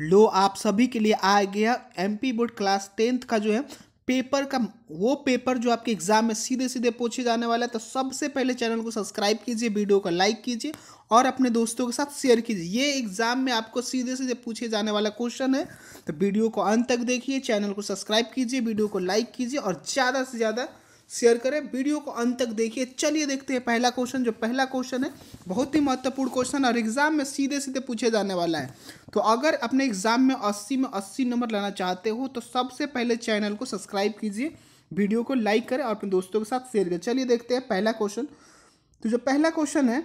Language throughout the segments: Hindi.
लो आप सभी के लिए आ गया पी बोर्ड क्लास टेंथ का जो है पेपर का वो पेपर जो आपके एग्जाम में सीधे सीधे पूछे जाने वाला है तो सबसे पहले चैनल को सब्सक्राइब कीजिए वीडियो को लाइक कीजिए और अपने दोस्तों के साथ शेयर कीजिए ये एग्जाम में आपको सीधे सीधे पूछे जाने वाला क्वेश्चन है तो वीडियो को अंत तक देखिए चैनल को सब्सक्राइब कीजिए वीडियो को लाइक कीजिए और ज़्यादा से ज़्यादा शेयर करें वीडियो को अंत तक देखिए चलिए देखते हैं पहला क्वेश्चन जो पहला क्वेश्चन है बहुत ही महत्वपूर्ण क्वेश्चन और एग्जाम में सीधे सीधे पूछे जाने वाला है तो अगर अपने एग्जाम में अस्सी में अस्सी नंबर लाना चाहते हो तो सबसे पहले चैनल को सब्सक्राइब कीजिए वीडियो को लाइक करें और अपने दोस्तों के साथ शेयर करें चलिए देखते हैं पहला क्वेश्चन तो जो पहला क्वेश्चन है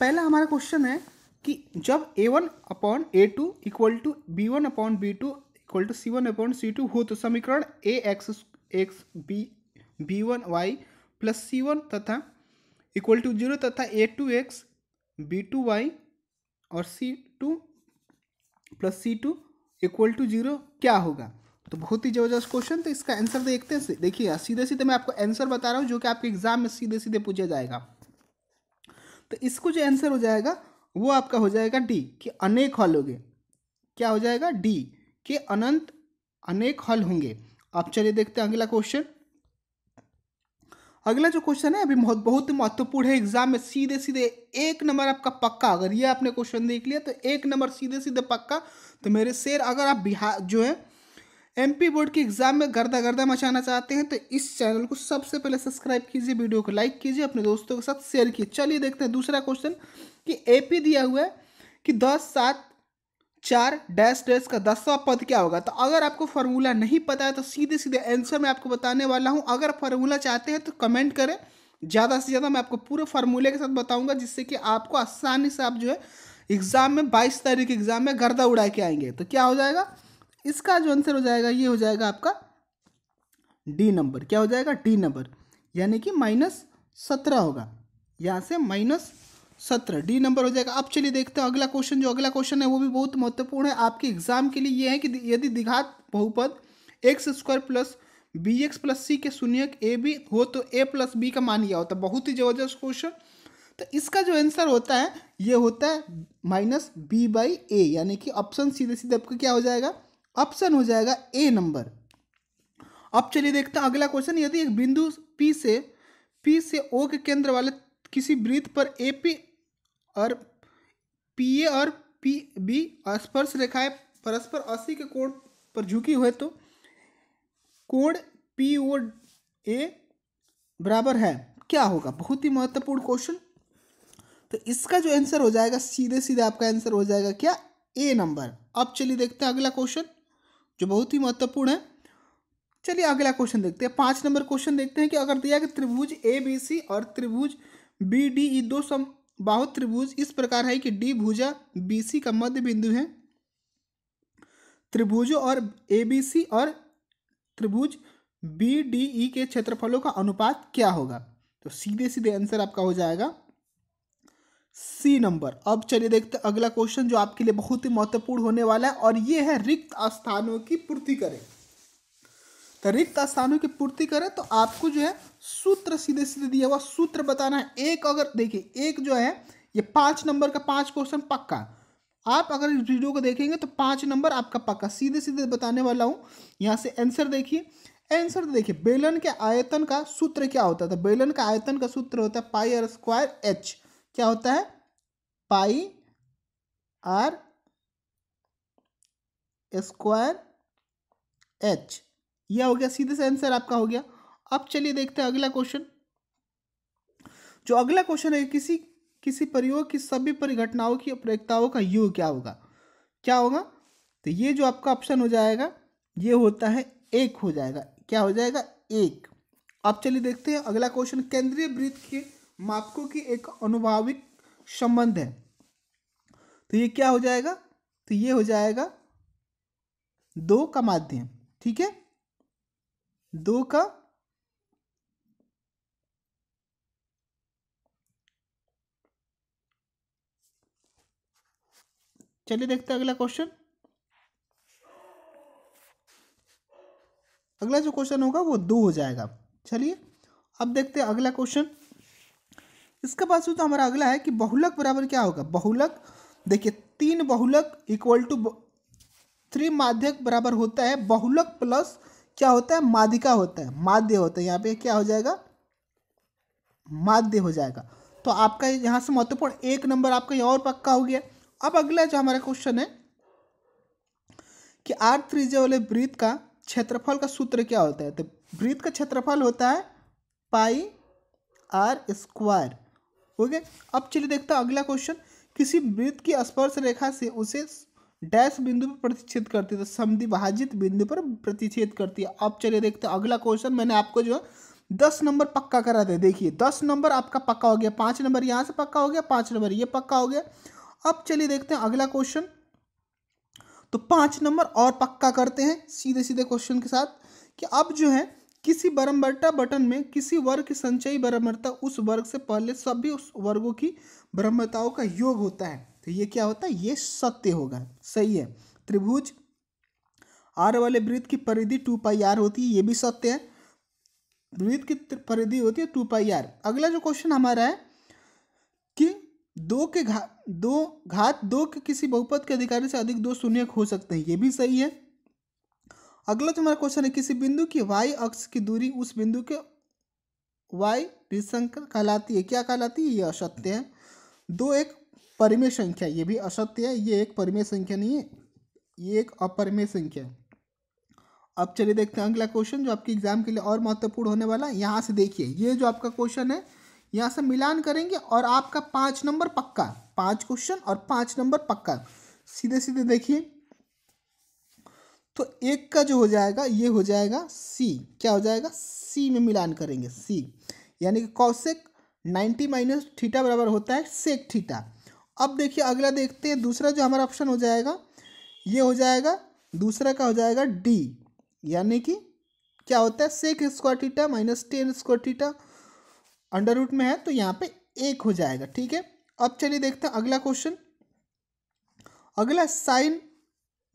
पहला हमारा क्वेश्चन है कि जब a one upon a two equal to b one upon b two equal to c one upon c two हो तो समीकरण a x x b b one y plus c one तथा इक्वल टू जीरो तथा a two x b two y और c two plus c two equal to zero क्या होगा तो बहुत ही जबरदस्त क्वेश्चन तो इसका आंसर देखते हैं देखिए सीधे सीधे मैं आपको आंसर बता रहा हूँ जो कि आपके एग्जाम में सीधे सीधे पूछा जाएगा तो इसको जो आंसर हो जाएगा वो आपका हो जाएगा डी कि अनेक हॉल होंगे क्या हो जाएगा डी के अनंत अनेक हॉल होंगे अब चलिए देखते हैं अगला क्वेश्चन अगला जो क्वेश्चन है अभी बहुत बहुत महत्वपूर्ण है एग्जाम में सीधे सीधे एक नंबर आपका पक्का अगर ये आपने क्वेश्चन देख लिया तो एक नंबर सीधे सीधे पक्का तो मेरे शेर अगर आप बिहार जो है एमपी बोर्ड के एग्जाम में गर्दा गर्दा मचाना चाहते हैं तो इस चैनल को सबसे पहले सब्सक्राइब कीजिए वीडियो को लाइक कीजिए अपने दोस्तों के साथ शेयर कीजिए चलिए देखते हैं दूसरा क्वेश्चन कि एपी दिया हुआ है कि दस सात चार डैश डैश का दसवा पद क्या होगा तो अगर आपको फार्मूला नहीं पता है तो सीधे सीधे आंसर मैं आपको बताने वाला हूँ अगर फार्मूला चाहते हैं तो कमेंट करें ज़्यादा से ज़्यादा मैं आपको पूरे फार्मूले के साथ बताऊंगा जिससे कि आपको आसानी से आप जो है एग्ज़ाम में बाईस तारीख के एग्ज़ाम में गर्दा उड़ा के आएंगे तो क्या हो जाएगा इसका जो आंसर हो जाएगा ये हो जाएगा आपका डी नंबर क्या हो जाएगा डी नंबर यानी कि माइनस सत्रह होगा यहाँ से माइनस सत्रह डी नंबर हो जाएगा अब चलिए देखते हैं अगला क्वेश्चन जो अगला क्वेश्चन है वो भी बहुत महत्वपूर्ण है आपके एग्जाम के लिए ये है कि यदि दिघात बहुपद x square plus b x plus c के शून्य ए बी हो तो ए प्लस बी का मान लिया होता है बहुत ही जबरदस्त क्वेश्चन तो इसका जो आंसर होता है ये होता है माइनस बी बाई ए यानी कि ऑप्शन सीधे सीधे आपको क्या हो जाएगा ऑप्शन हो जाएगा ए नंबर अब चलिए देखते हैं अगला क्वेश्चन यदि एक बिंदु पी से पी से ओ के केंद्र वाले किसी वृत्त पर ए पी और पी ए और पी बी स्पर्श रेखाएं परस्पर अस्सी के कोण पर झुकी हुए तो कोण पी ओ ए बराबर है क्या होगा बहुत ही महत्वपूर्ण क्वेश्चन तो इसका जो आंसर हो जाएगा सीधे सीधे आपका आंसर हो जाएगा क्या ए नंबर अब चलिए देखते हैं अगला क्वेश्चन जो बहुत ही महत्वपूर्ण है चलिए अगला क्वेश्चन देखते हैं पांच नंबर क्वेश्चन देखते हैं कि अगर दिया कि त्रिभुज ए बी सी और त्रिभुज बी डी ई दो सम बाहु त्रिभुज इस प्रकार है कि डी भुजा बी का मध्य बिंदु है त्रिभुजों और ए और त्रिभुज बी डी ई के क्षेत्रफलों का अनुपात क्या होगा तो सीधे सीधे आंसर आपका हो जाएगा सी नंबर अब चलिए देखते अगला क्वेश्चन जो आपके लिए बहुत ही महत्वपूर्ण होने वाला है और ये है रिक्त स्थानों की पूर्ति करें तो रिक्त स्थानों की पूर्ति करें तो आपको जो है सूत्र सीधे सीधे दिया हुआ सूत्र बताना है एक अगर देखिए एक जो है ये पाँच नंबर का पाँच क्वेश्चन पक्का आप अगर इस वीडियो को देखेंगे तो पाँच नंबर आपका पक्का सीधे सीधे बताने वाला हूँ यहाँ से आंसर देखिए आंसर देखिए बेलन के आयतन का सूत्र क्या होता है तो बेलन का आयतन का सूत्र होता है पाई आर स्क्वायर एच क्या होता है पाई आर स्क्वायर एच यह हो गया सीधे से आंसर आपका हो गया अब चलिए देखते हैं अगला क्वेश्चन जो अगला क्वेश्चन है किसी किसी प्रयोग की सभी परिघटनाओं की प्रयोगताओं का योग क्या होगा क्या होगा तो ये जो आपका ऑप्शन हो जाएगा ये होता है एक हो जाएगा क्या हो जाएगा एक अब चलिए देखते हैं अगला क्वेश्चन केंद्रीय वृत्त के मापकों की एक अनुभाविक संबंध है तो ये क्या हो जाएगा तो ये हो जाएगा दो का माध्यम ठीक है दो का चलिए देखते हैं अगला क्वेश्चन अगला जो क्वेश्चन होगा वो दो हो जाएगा चलिए अब देखते हैं अगला क्वेश्चन इसके बाद जो तो हमारा अगला है कि बहुलक बराबर क्या होगा बहुलक देखिए तीन बहुलक इक्वल टू थ्री माध्यक बराबर होता है बहुलक प्लस क्या होता है माध्यिका होता है माध्य होता है यहाँ पे क्या हो जाएगा माध्य हो जाएगा तो आपका यहाँ से महत्वपूर्ण एक नंबर आपका और पक्का हो गया अब अगला जो हमारा क्वेश्चन है कि आर त्रिज्या वाले वृत्त का क्षेत्रफल का सूत्र क्या होता है तो वृत्त का क्षेत्रफल होता है पाई आर स्क्वायर ओके अब चलिए देखते हैं अगला क्वेश्चन किसी वृत्त की स्पर्श रेखा से उसे डैश तो बिंदु पर प्रतिच्छेद करती है तो समिभाजित बिंदु पर प्रतिच्छेद करती है अब चलिए देखते हैं अगला क्वेश्चन मैंने आपको जो है दस नंबर पक्का करा था देखिए दस नंबर आपका पक्का हो गया पाँच नंबर यहाँ से पक्का हो गया पाँच नंबर ये पक्का हो गया अब चलिए देखते हैं अगला क्वेश्चन तो पाँच नंबर और पक्का करते हैं सीधे सीधे क्वेश्चन के साथ कि अब जो है किसी बरम्बरता बटन में किसी वर्ग की संचयी बरम्बरता उस वर्ग से पहले सभी उस वर्गों की बरम्बरताओं का योग होता है तो ये क्या होता है ये सत्य होगा सही है त्रिभुज आर वाले वृत्त की परिधि टू पाई आर होती है ये भी सत्य है वृत्त की परिधि होती है टू पाई आर अगला जो क्वेश्चन हमारा है कि दो के घात दो घात दो के किसी बहुपद के अधिकारी से अधिक दो शून्य हो सकते हैं ये भी सही है अगला जो हमारा क्वेश्चन है किसी बिंदु की वाई अक्ष की दूरी उस बिंदु के वाई विसंक कहलाती है क्या कहलाती है ये असत्य है दो एक परिमेय संख्या ये भी असत्य है ये एक परिमेय संख्या नहीं है ये एक अपरिमेय संख्या है अब चलिए देखते हैं अगला क्वेश्चन जो आपके एग्जाम के लिए और महत्वपूर्ण होने वाला है यहाँ से देखिए ये जो आपका क्वेश्चन है यहाँ से मिलान करेंगे और आपका पाँच नंबर पक्का पाँच क्वेश्चन और पाँच नंबर पक्का सीधे सीधे देखिए तो एक का जो हो जाएगा ये हो जाएगा सी क्या हो जाएगा सी में मिलान करेंगे सी यानी कि कौशिक नाइन्टी माइनस थीटा बराबर होता है सेक थीटा अब देखिए अगला देखते हैं दूसरा जो हमारा ऑप्शन हो जाएगा ये हो जाएगा दूसरा का हो जाएगा डी यानी कि क्या होता है sec square theta minus tan square theta under root में है तो यहाँ पे एक हो जाएगा ठीक है अब चलिए देखते हैं अगला क्वेश्चन अगला साइन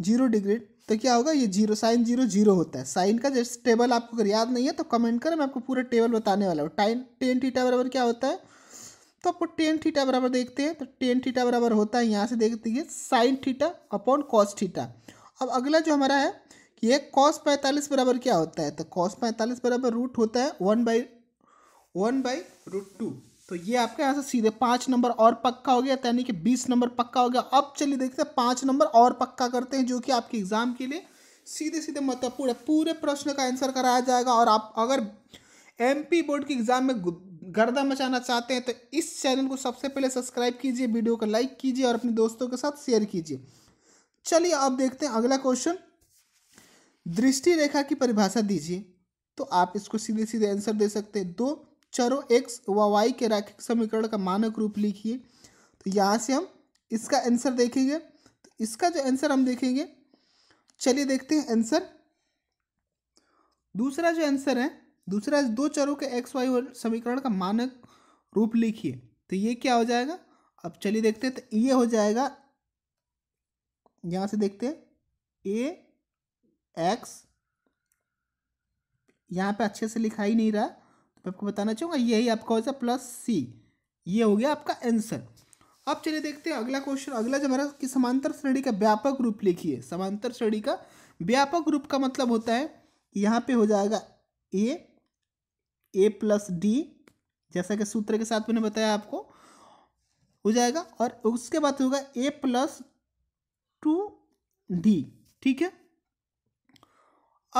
जीरो डिग्री तो क्या होगा ये जीरो साइन जीरो जीरो होता है साइन का जैसे टेबल आपको अगर याद नहीं है तो कमेंट करें मैं आपको पूरा टेबल बताने वाला हूँ टाइन टेन टीटा बराबर क्या होता है तो आपको टेन थीटा बराबर देखते हैं तो टेन थीटा बराबर होता है यहाँ से देख दीजिए sin theta upon cos theta अब अगला जो हमारा है कि ये कॉस पैंतालीस बराबर क्या होता है तो कॉस पैंतालीस बराबर रूट होता है one by one by root two तो ये आपके यहाँ से सीधे पाँच नंबर और पक्का हो गया यानी कि बीस नंबर पक्का हो गया अब चलिए देखते हैं पाँच नंबर और पक्का करते हैं जो कि आपके एग्ज़ाम के लिए सीधे सीधे मतलब पूरे पूरे प्रश्न का आंसर कराया जाएगा और आप अगर एमपी बोर्ड के एग्ज़ाम में गर्दा मचाना चाहते हैं तो इस चैनल को सबसे पहले सब्सक्राइब कीजिए वीडियो को लाइक कीजिए और अपने दोस्तों के साथ शेयर कीजिए चलिए अब देखते हैं अगला क्वेश्चन दृष्टि रेखा की परिभाषा दीजिए तो आप इसको सीधे सीधे आंसर दे सकते हैं दो चरो एक्स व वाई के रैखिक समीकरण का मानक रूप लिखिए तो यहाँ से हम इसका आंसर देखेंगे तो इसका जो आंसर हम देखेंगे चलिए देखते हैं आंसर दूसरा जो आंसर है दूसरा दो चरों के एक्स वाई समीकरण का मानक रूप लिखिए तो ये क्या हो जाएगा अब चलिए देखते हैं तो ये हो जाएगा यहाँ से देखते हैं ए एक्स यहाँ पे अच्छे से लिखा ही नहीं रहा तो मैं आपको बताना चाहूँगा यही आपका हो जाए प्लस सी ये हो गया आपका आंसर अब चलिए देखते हैं अगला क्वेश्चन अगला जो हमारा कि समांतर श्रेणी का व्यापक रूप लिखिए समांतर श्रेणी का व्यापक रूप का मतलब होता है यहाँ पे हो जाएगा ए ए प्लस डी जैसा कि सूत्र के साथ मैंने बताया आपको हो जाएगा और उसके बाद होगा ए प्लस टू डी ठीक है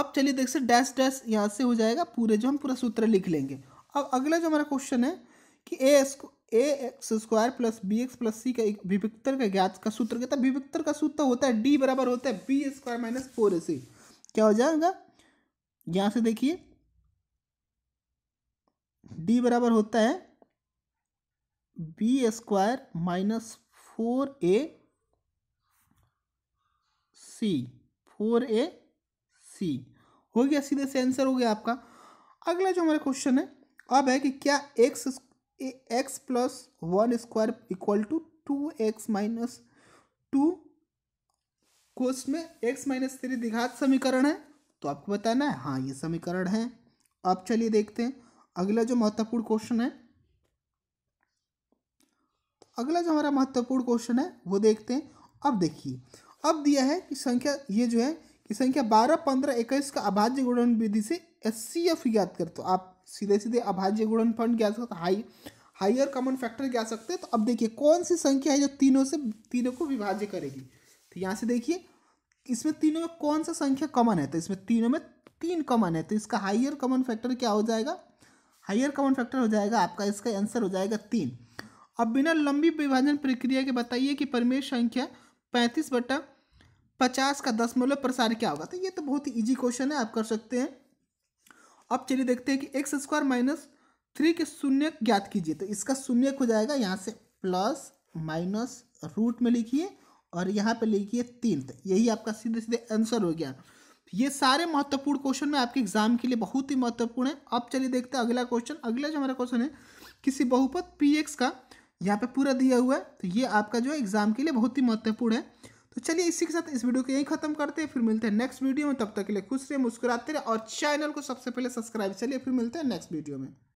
अब चलिए देख सकते डैश डैश यहाँ से हो जाएगा पूरे जो हम पूरा सूत्र लिख लेंगे अब अगला जो हमारा क्वेश्चन है कि a a x square plus b x plus c का विभिक्तर का ज्ञात का सूत्र कहता है विभिक्तर का सूत्र तो होता है डी बराबर होता है b square minus four a c क्या हो जाएगा यहाँ से देखिए डी बराबर होता है b square minus four a c four a c हो गया सीधे से आंसर हो गया आपका अगला जो हमारा क्वेश्चन है अब है कि क्या x x plus one square equal to two x minus two question में एक्स माइनस थ्री दिघात समीकरण है तो आपको बताना है हाँ ये समीकरण है अब चलिए देखते हैं अगला जो महत्वपूर्ण क्वेश्चन है अगला जो हमारा महत्वपूर्ण क्वेश्चन है वो देखते हैं अब देखिए अब दिया है कि संख्या ये जो है कि संख्या बारह पंद्रह इक्कीस का अभाज्य गुणन विधि से एस सी एफ ज्ञात कर तो आप सीधे सीधे अभाज्य गुणन फंड ज्ञात सकते हाई हाइयर कॉमन फैक्टर ज्ञात सकते हैं तो अब देखिए कौन सी संख्या है जो तीनों से तीनों को विभाज्य करेगी तो यहाँ से देखिए इसमें तीनों में कौन सा संख्या कॉमन है तो इसमें तीनों में तीन कॉमन है तो इसका हाइयर कॉमन फैक्टर क्या हो जाएगा हाइयर कॉमन फैक्टर हो जाएगा आपका इसका आंसर हो जाएगा तीन अब बिना लंबी विभाजन प्रक्रिया के बताइए कि परमेश संख्या पैंतीस बटा पचास का दस मूल्य प्रसार क्या होगा तो ये तो बहुत ही ईजी क्वेश्चन है आप कर सकते हैं अब चलिए देखते हैं कि एक्स स्क्वायर माइनस थ्री के शून्य ज्ञात कीजिए तो इसका शून्य हो जाएगा यहाँ से प्लस माइनस रूट में लिखिए और यहाँ पे लिखिए तीन तो यही आपका सीधे सीधे आंसर हो गया ये सारे महत्वपूर्ण क्वेश्चन में आपके एग्जाम के लिए बहुत ही महत्वपूर्ण है अब चलिए देखते हैं अगला क्वेश्चन अगला जो हमारा क्वेश्चन है किसी बहुपद पी एक्स का यहाँ पे पूरा दिया हुआ है तो ये आपका जो एग्जाम के लिए बहुत ही महत्वपूर्ण है तो चलिए इसी के साथ इस वीडियो को यही खत्म करते हैं फिर मिलते हैं नेक्स्ट वीडियो में तब तक के लिए खुश रहे मुस्कुराते रहे और चैनल को सबसे पहले सब्सक्राइब चलिए फिर मिलते हैं नेक्स्ट वीडियो में